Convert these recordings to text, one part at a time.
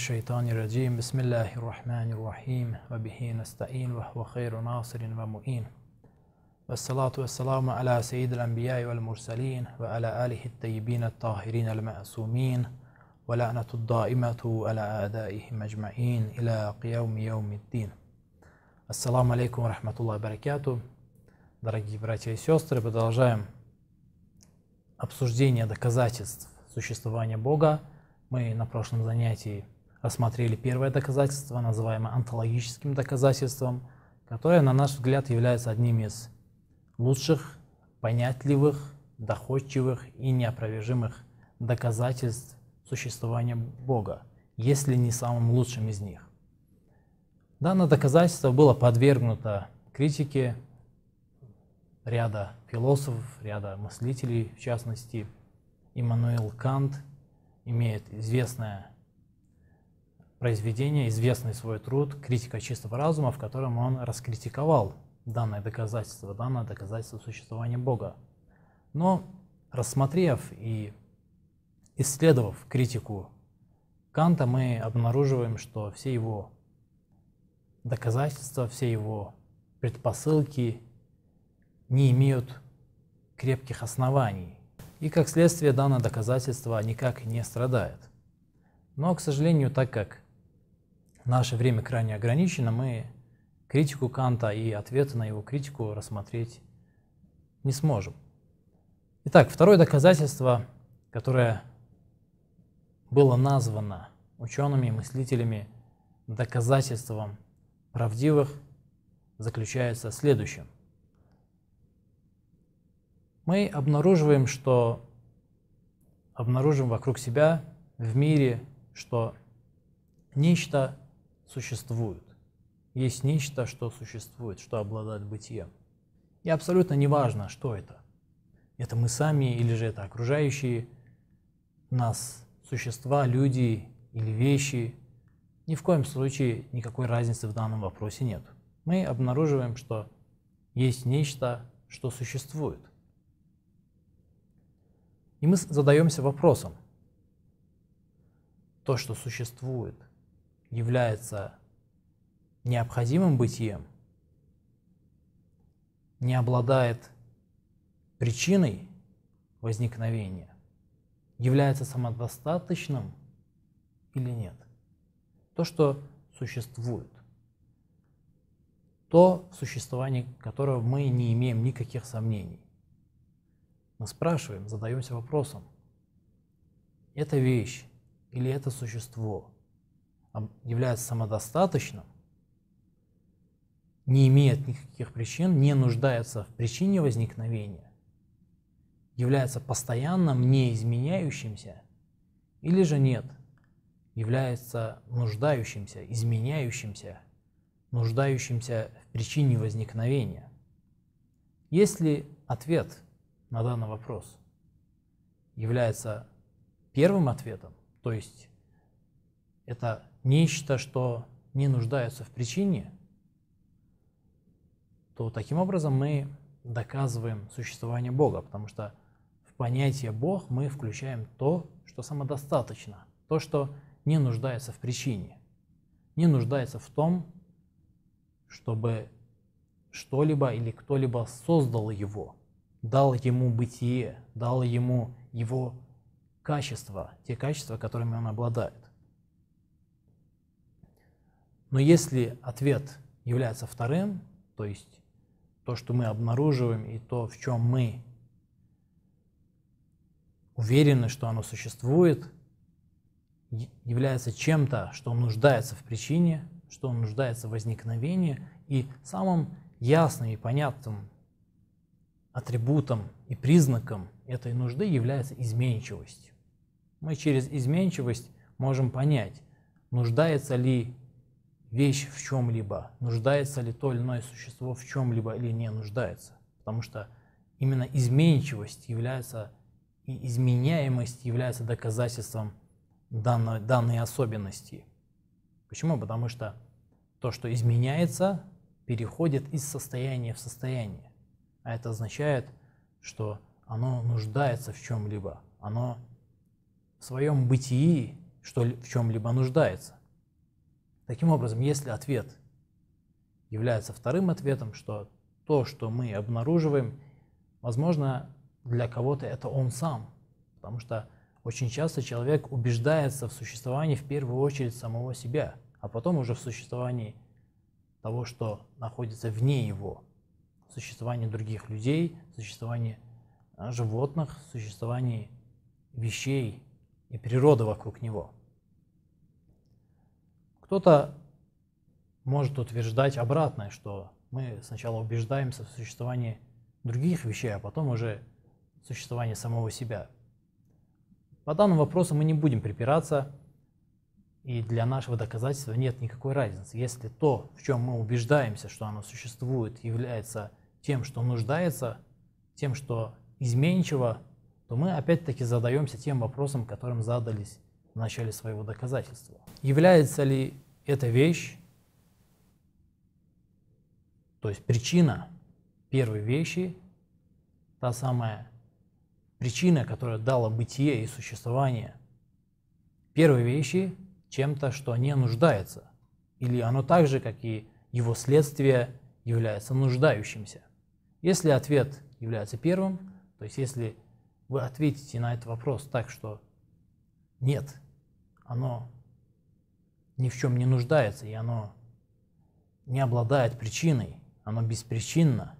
الشيطان الرجيم بسم الله الرحمن الرحيم وبه نستعين وهو خير ناصر ومؤين والصلاة والسلام على سيد الأنبياء والمرسلين وعلى آله الطيبين الطاهرين المعصومين ولعنة الدائمة على أعدائهم أجمعين إلى قيام يوم الدين السلام عليكم ورحمة الله وبركاته دراجي براتي и сестры, продолжаем обсуждение доказательств существования Бога. Мы на прошлом занятии рассмотрели первое доказательство, называемое онтологическим доказательством, которое, на наш взгляд, является одним из лучших, понятливых, доходчивых и неопровержимых доказательств существования Бога, если не самым лучшим из них. Данное доказательство было подвергнуто критике ряда философов, ряда мыслителей, в частности, Иммануил Кант имеет известное произведение, известный свой труд «Критика чистого разума», в котором он раскритиковал данное доказательство, данное доказательство существования Бога. Но рассмотрев и исследовав критику Канта, мы обнаруживаем, что все его доказательства, все его предпосылки не имеют крепких оснований. И как следствие данное доказательство никак не страдает. Но, к сожалению, так как наше время крайне ограничено, мы критику Канта и ответы на его критику рассмотреть не сможем. Итак, второе доказательство, которое было названо учеными и мыслителями доказательством правдивых, заключается в следующем. Мы обнаруживаем, что обнаружим вокруг себя в мире, что нечто существуют. Есть нечто, что существует, что обладает бытием. И абсолютно не важно, что это. Это мы сами или же это окружающие нас существа, люди или вещи. Ни в коем случае никакой разницы в данном вопросе нет. Мы обнаруживаем, что есть нечто, что существует. И мы задаемся вопросом, то, что существует, является необходимым бытием, не обладает причиной возникновения, является самодостаточным или нет. То, что существует. То, в существовании которого мы не имеем никаких сомнений. Мы спрашиваем, задаемся вопросом, это вещь или это существо – является самодостаточным, не имеет никаких причин, не нуждается в причине возникновения, является постоянным, мне изменяющимся или же нет, является нуждающимся, изменяющимся, нуждающимся в причине возникновения. Есть ли ответ на данный вопрос? Является первым ответом, то есть это нечто, что не нуждается в причине, то таким образом мы доказываем существование Бога, потому что в понятие Бог мы включаем то, что самодостаточно, то, что не нуждается в причине, не нуждается в том, чтобы что-либо или кто-либо создал его, дал ему бытие, дал ему его качества, те качества, которыми он обладает. Но если ответ является вторым, то есть то, что мы обнаруживаем и то, в чем мы уверены, что оно существует, является чем-то, что нуждается в причине, что нуждается в возникновении, и самым ясным и понятным атрибутом и признаком этой нужды является изменчивость. Мы через изменчивость можем понять, нуждается ли вещь в чем-либо, нуждается ли то или иное существо в чем-либо или не нуждается. Потому что именно изменчивость является, и изменяемость является доказательством данной, данной особенности. Почему? Потому что то, что изменяется, переходит из состояния в состояние. А это означает, что оно нуждается в чем-либо. Оно в своем бытии что в чем-либо нуждается. Таким образом, если ответ является вторым ответом, что то, что мы обнаруживаем, возможно, для кого-то это он сам, потому что очень часто человек убеждается в существовании в первую очередь самого себя, а потом уже в существовании того, что находится вне его, в существовании других людей, в существовании э, животных, в существовании вещей и природы вокруг него – кто-то может утверждать обратное, что мы сначала убеждаемся в существовании других вещей, а потом уже существование самого себя. По данному вопросу мы не будем припираться, и для нашего доказательства нет никакой разницы. Если то, в чем мы убеждаемся, что оно существует, является тем, что нуждается, тем, что изменчиво, то мы опять-таки задаемся тем вопросом, которым задались в начале своего доказательства. Является ли эта вещь, то есть причина первой вещи, та самая причина, которая дала бытие и существование первой вещи чем-то, что не нуждается, или оно так же, как и его следствие, является нуждающимся. Если ответ является первым, то есть если вы ответите на этот вопрос так, что нет, оно ни в чем не нуждается, и оно не обладает причиной, оно беспричинно,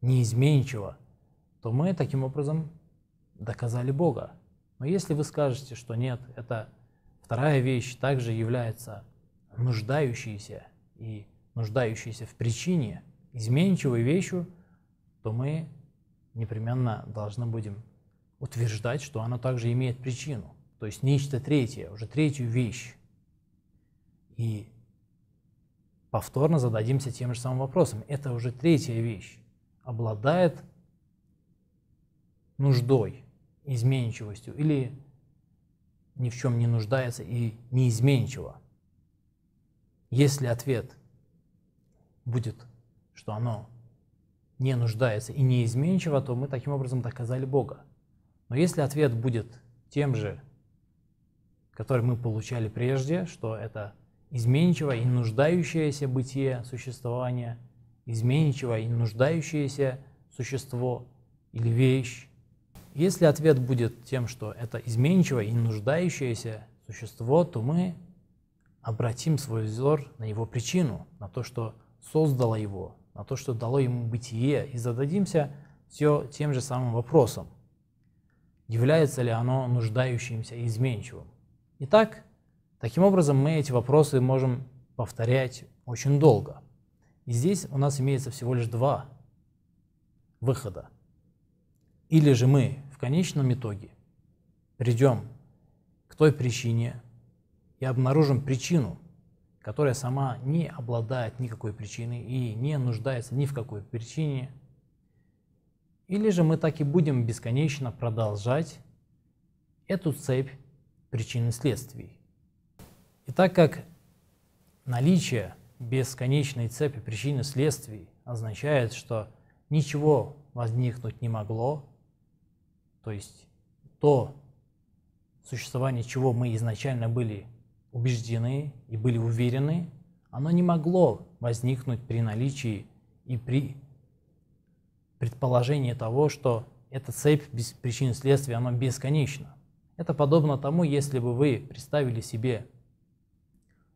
неизменчиво, то мы таким образом доказали Бога. Но если вы скажете, что нет, это вторая вещь также является нуждающейся и нуждающейся в причине, изменчивой вещью, то мы непременно должны будем утверждать, что она также имеет причину то есть нечто третье, уже третью вещь. И повторно зададимся тем же самым вопросом. Это уже третья вещь. Обладает нуждой, изменчивостью или ни в чем не нуждается и неизменчиво. Если ответ будет, что оно не нуждается и неизменчиво, то мы таким образом доказали Бога. Но если ответ будет тем же, который мы получали прежде, что это изменчивое и нуждающееся бытие, существование, изменчивое и нуждающееся существо или вещь. Если ответ будет тем, что это изменчивое и нуждающееся существо, то мы обратим свой взор на его причину, на то, что создало его, на то, что дало ему бытие, и зададимся все тем же самым вопросом. Является ли оно нуждающимся и изменчивым? Итак, таким образом мы эти вопросы можем повторять очень долго. И здесь у нас имеется всего лишь два выхода. Или же мы в конечном итоге придем к той причине и обнаружим причину, которая сама не обладает никакой причиной и не нуждается ни в какой причине, или же мы так и будем бесконечно продолжать эту цепь причин и следствий. И так как наличие бесконечной цепи причин и следствий означает, что ничего возникнуть не могло, то есть то существование, чего мы изначально были убеждены и были уверены, оно не могло возникнуть при наличии и при предположении того, что эта цепь без причин и следствий она бесконечна. Это подобно тому, если бы вы представили себе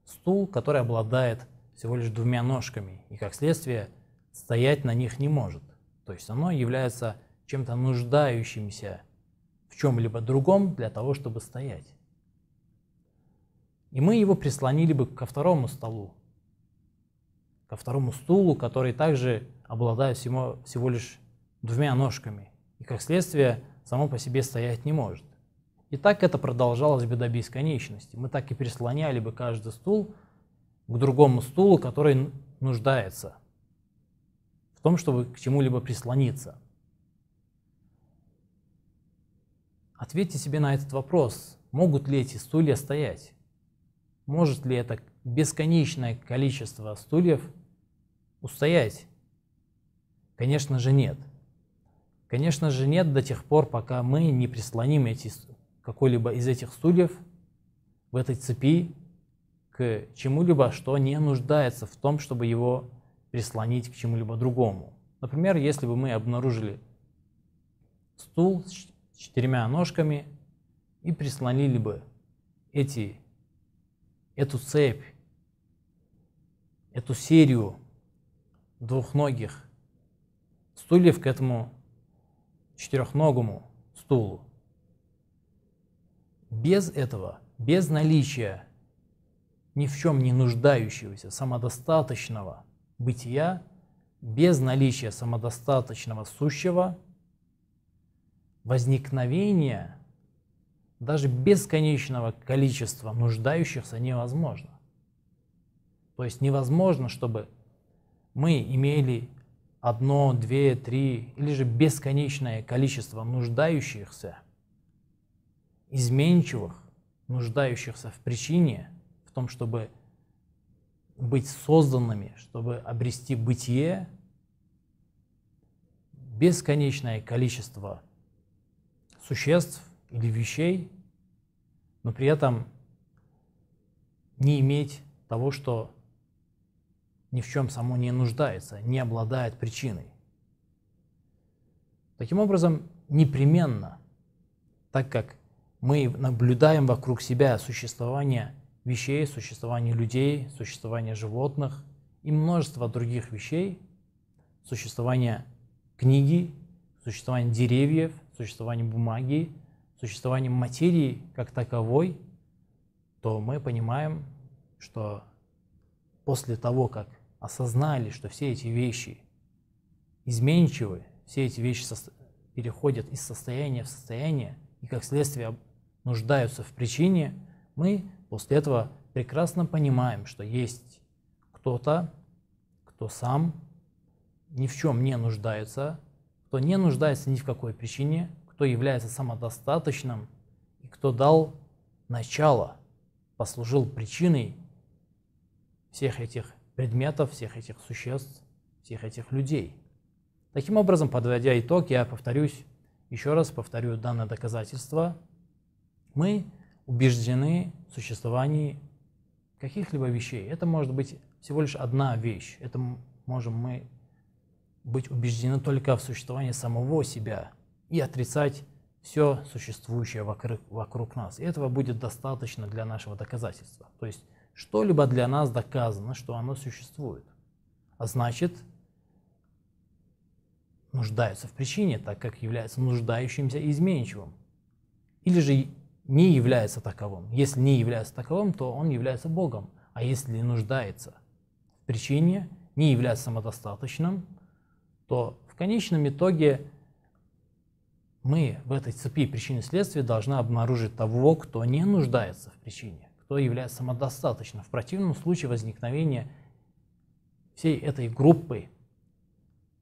стул, который обладает всего лишь двумя ножками и, как следствие, стоять на них не может. То есть оно является чем-то нуждающимся в чем-либо другом для того, чтобы стоять. И мы его прислонили бы ко второму столу, ко второму стулу, который также обладает всего, всего лишь двумя ножками и, как следствие, само по себе стоять не может. И так это продолжалось бы до бесконечности. Мы так и прислоняли бы каждый стул к другому стулу, который нуждается в том, чтобы к чему-либо прислониться. Ответьте себе на этот вопрос. Могут ли эти стулья стоять? Может ли это бесконечное количество стульев устоять? Конечно же нет. Конечно же нет до тех пор, пока мы не прислоним эти стулья какой-либо из этих стульев в этой цепи к чему-либо, что не нуждается в том, чтобы его прислонить к чему-либо другому. Например, если бы мы обнаружили стул с четырьмя ножками и прислонили бы эти, эту цепь, эту серию двухногих стульев к этому четырехногому стулу, без этого, без наличия ни в чем не нуждающегося, самодостаточного бытия, без наличия самодостаточного сущего, возникновение даже бесконечного количества нуждающихся невозможно. То есть невозможно, чтобы мы имели одно, две, три или же бесконечное количество нуждающихся – изменчивых, нуждающихся в причине, в том, чтобы быть созданными, чтобы обрести бытие, бесконечное количество существ или вещей, но при этом не иметь того, что ни в чем само не нуждается, не обладает причиной. Таким образом, непременно, так как мы наблюдаем вокруг себя существование вещей, существование людей, существование животных и множество других вещей, существование книги, существование деревьев, существование бумаги, существование материи как таковой, то мы понимаем, что после того, как осознали, что все эти вещи изменчивы, все эти вещи переходят из состояния в состояние, и как следствие нуждаются в причине, мы после этого прекрасно понимаем, что есть кто-то, кто сам ни в чем не нуждается, кто не нуждается ни в какой причине, кто является самодостаточным и кто дал начало, послужил причиной всех этих предметов, всех этих существ, всех этих людей. Таким образом, подводя итог, я повторюсь, еще раз повторю данное доказательство – мы убеждены в существовании каких-либо вещей. Это может быть всего лишь одна вещь. Это можем мы быть убеждены только в существовании самого себя и отрицать все существующее вокруг, вокруг нас. И этого будет достаточно для нашего доказательства. То есть что-либо для нас доказано, что оно существует. А значит, нуждается в причине, так как является нуждающимся и изменчивым. Или же не является таковым. Если не является таковым, то он является Богом. А если нуждается в причине, не является самодостаточным, то в конечном итоге мы в этой цепи причин и следствия должны обнаружить того, кто не нуждается в причине, кто является самодостаточным. В противном случае возникновения всей этой группы,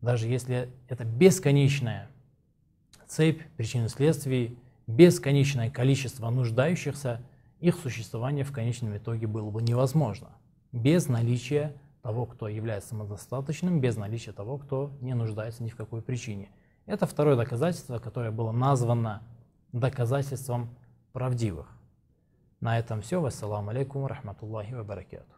даже если это бесконечная цепь причин и следствий, бесконечное количество нуждающихся, их существование в конечном итоге было бы невозможно без наличия того, кто является самодостаточным, без наличия того, кто не нуждается ни в какой причине. Это второе доказательство, которое было названо доказательством правдивых. На этом все. Вассаламу алейкум рахматуллахи ва баракату.